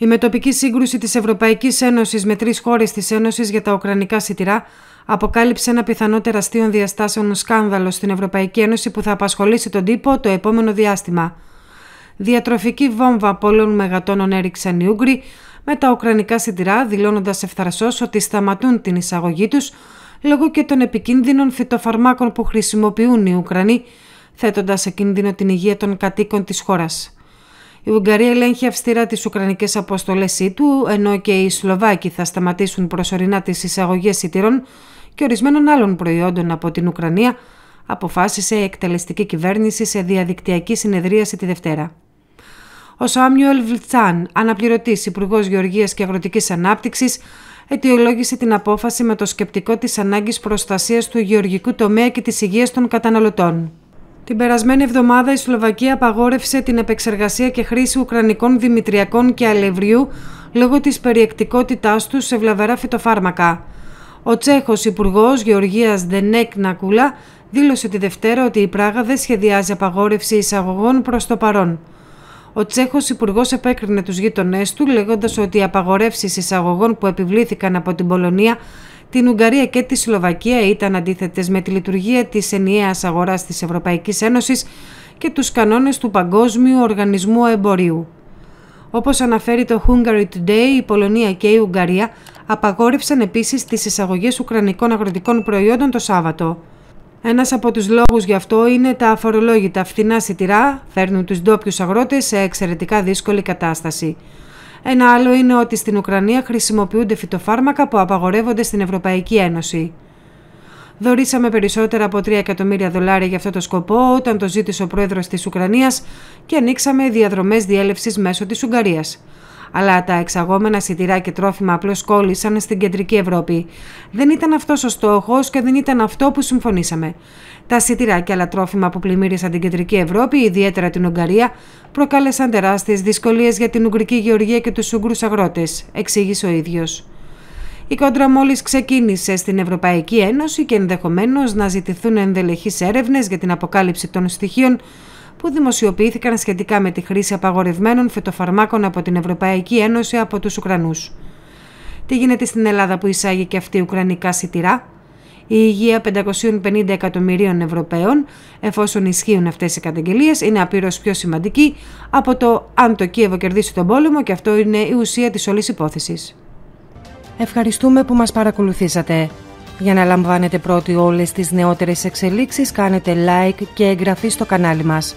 Η μετοπική σύγκρουση της Ευρωπαϊκής Ένωσης με τρεις χώρες της Ένωσης για τα Ουκρανικά σιτηρά αποκάλυψε ένα πιθανό τεραστίων διαστάσεων σκάνδαλο στην Ευρωπαϊκή Ένωση που θα απασχολήσει τον τύπο το επόμενο διάστημα. Διατροφική βόμβα πολλών μεγατόνων έριξαν οι Ούγγροι με τα Ουκρανικά σιτηρά, δηλώνοντας ευθαρσώ ότι σταματούν την εισαγωγή τους λόγω και των επικίνδυνων φυτοφαρμάκων που χρησιμοποιούν οι Ουκρανοί, θέτοντας σε κίνδυνο την υγεία των κατοίκων της χώρας. Η Ουγγαρία ελέγχει αυστηρά τις ουκρανικές αποστολές του, ενώ και οι Σλοβάκοι θα σταματήσουν προσωρινά τις εισαγωγές σιτήρων και ορισμένων άλλων προϊόντων από την Ουκρανία, αποφάσισε η εκτελεστική κυβέρνηση σε διαδικτυακή συνεδρίαση τη Δευτέρα. Ο Σάμιουελ Βλτσάν, αναπληρωτής Υπουργός Γεωργίας και Αγροτικής Ανάπτυξης, αιτιολόγησε την απόφαση με το σκεπτικό της ανάγκης προστασίας του γεωργικού τομέα και της υγείας των καταναλωτών. Την περασμένη εβδομάδα η Σλοβακία απαγόρευσε την επεξεργασία και χρήση ουκρανικών δημητριακών και αλευριού λόγω της περιεκτικότητάς τους σε βλαβερά φυτοφάρμακα. Ο Τσέχος Υπουργός Γεωργίας Δενέκ Νακούλα δήλωσε τη Δευτέρα ότι η Πράγα δεν σχεδιάζει απαγόρευση εισαγωγών προς το παρόν. Ο Τσέχος Υπουργός επέκρινε τους γείτονές του λέγοντας ότι οι απαγορεύσεις εισαγωγών που επιβλήθηκαν από την Πολωνία την Ουγγαρία και τη Σλοβακία ήταν αντίθετες με τη λειτουργία της ενιαίας αγοράς της Ευρωπαϊκής Ένωσης και τους κανόνες του Παγκόσμιου Οργανισμού Εμπορίου. Όπως αναφέρει το Hungary Today, η Πολωνία και η Ουγγαρία απαγόρευσαν επίσης τις εισαγωγές Ουκρανικών αγροτικών προϊόντων το Σάββατο. Ένας από τους λόγους γι' αυτό είναι τα αφορολόγητα φθηνά σιτηρά, φέρνουν τους ντόπιους αγρότες σε εξαιρετικά δύσκολη κατάσταση. Ένα άλλο είναι ότι στην Ουκρανία χρησιμοποιούνται φυτοφάρμακα που απαγορεύονται στην Ευρωπαϊκή Ένωση. Δωρήσαμε περισσότερα από 3 εκατομμύρια δολάρια για αυτό το σκοπό όταν το ζήτησε ο πρόεδρος της Ουκρανίας και ανοίξαμε διαδρομές διέλευσης μέσω της Ουγγαρίας αλλά τα εξαγόμενα σιτηρά και τρόφιμα απλώς κόλλησαν στην κεντρική Ευρώπη. Δεν ήταν αυτός ο στόχος και δεν ήταν αυτό που συμφωνήσαμε. Τα σιτηρά και άλλα τρόφιμα που πλημμύρισαν την κεντρική Ευρώπη, ιδιαίτερα την Ουγγαρία, προκάλεσαν τεράστιες δυσκολίες για την Ουγγρική γεωργία και τους Ούγγρους αγρότες, εξήγησε ο ίδιος. Η κόντρα μόλις ξεκίνησε στην Ευρωπαϊκή Ένωση και ενδεχομένως να ζητηθούν ενδελεχείς έρευνες για την αποκάλυψη των στοιχείων που δημοσιοποιήθηκαν σχετικά με τη χρήση απαγορευμένων φυτοφαρμάκων από την Ευρωπαϊκή Ένωση από τους Ουκρανούς. Τι γίνεται στην Ελλάδα που εισάγει και αυτή η Ουκρανικά σιτηρά, η υγεία 550 εκατομμυρίων Ευρωπαίων, εφόσον ισχύουν αυτές οι καταγγελίες, είναι απείρω πιο σημαντική από το αν το Κίεβο κερδίσει τον πόλεμο, και αυτό είναι η ουσία της όλης υπόθεσης. Ευχαριστούμε που μας παρακολουθήσατε. Για να λαμβάνετε πρώτοι όλες τις νεότερες εξελίξεις κάνετε like και εγγραφή στο κανάλι μας.